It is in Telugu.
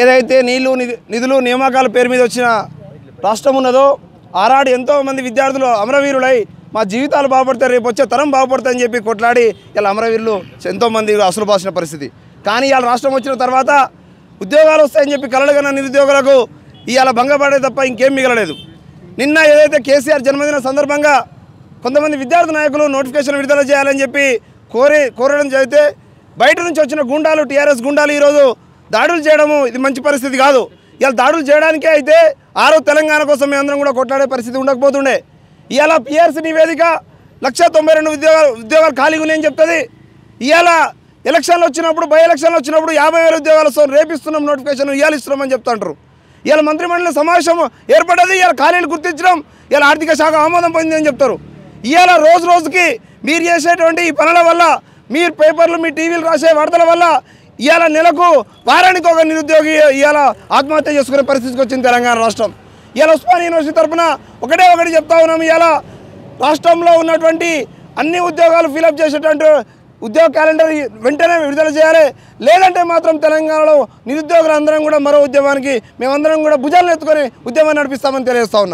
ఏదైతే నీళ్లు నిధులు నియామకాల పేరు మీద వచ్చిన రాష్ట్రం ఉన్నదో ఎంతో ఎంతోమంది విద్యార్థులు అమరవీరులై మా జీవితాలు బాగుపడతాయి రేపు వచ్చే తరం బాగుపడతాయని చెప్పి కొట్లాడి ఇలా అమరవీరులు ఎంతోమంది అసలు బాసిన పరిస్థితి కానీ ఇవాళ రాష్ట్రం వచ్చిన తర్వాత ఉద్యోగాలు వస్తాయని చెప్పి కలలుగన్న నిరుద్యోగులకు ఇవాళ భంగపడే తప్ప ఇంకేం మిగలలేదు నిన్న ఏదైతే కేసీఆర్ జన్మదిన సందర్భంగా కొంతమంది విద్యార్థి నాయకులు నోటిఫికేషన్ విడుదల చేయాలని చెప్పి కోరి కోరడం జరిగితే బయట నుంచి వచ్చిన గుండాలు టీఆర్ఎస్ గుండాలు ఈరోజు దాడులు చేయడము ఇది మంచి పరిస్థితి కాదు ఇలా దాడులు చేయడానికే అయితే ఆరో తెలంగాణ కోసం అందరం కూడా కొట్లాడే పరిస్థితి ఉండకపోతుండే ఇవాళ పిఆర్సి నివేదిక లక్ష తొంభై రెండు ఉద్యోగాలు ఉద్యోగాలు ఖాళీగా ఉన్నాయని చెప్తుంది ఇవాళ ఎలక్షన్లు వచ్చినప్పుడు బై ఎలక్షన్లు వచ్చినప్పుడు యాభై వేల ఉద్యోగాలు వస్తాం రేపిస్తున్నాం నోటిఫికేషన్ ఇవాళ ఇస్తున్నామని చెప్తుంటారు ఇవాళ మంత్రిమండలి సమావేశం ఏర్పడ్డది ఇవాళ ఖాళీలు గుర్తించడం ఇవాళ ఆర్థిక శాఖ ఆమోదం పొందిందని చెప్తారు ఇవాళ రోజు రోజుకి మీరు చేసేటువంటి ఈ పనుల వల్ల మీరు పేపర్లు మీ టీవీలు రాసే వార్తల వల్ల ఇవాళ నెలకు వారానికి ఒక నిరుద్యోగి ఇవాళ ఆత్మహత్య చేసుకునే పరిస్థితికి వచ్చింది తెలంగాణ రాష్ట్రం ఇవాళ ఉస్మాన్ యూనివర్సిటీ తరఫున ఒకటే ఒకటి చెప్తా ఉన్నాం ఇవాళ రాష్ట్రంలో ఉన్నటువంటి అన్ని ఉద్యోగాలు ఫిలప్ చేసేటువంటి ఉద్యోగ క్యాలెండర్ వెంటనే విడుదల చేయాలి లేదంటే మాత్రం తెలంగాణలో నిరుద్యోగులందరం కూడా మరో ఉద్యమానికి మేమందరం కూడా భుజాలను ఎత్తుకొని ఉద్యమాన్ని నడిపిస్తామని తెలియజేస్తా ఉన్నాం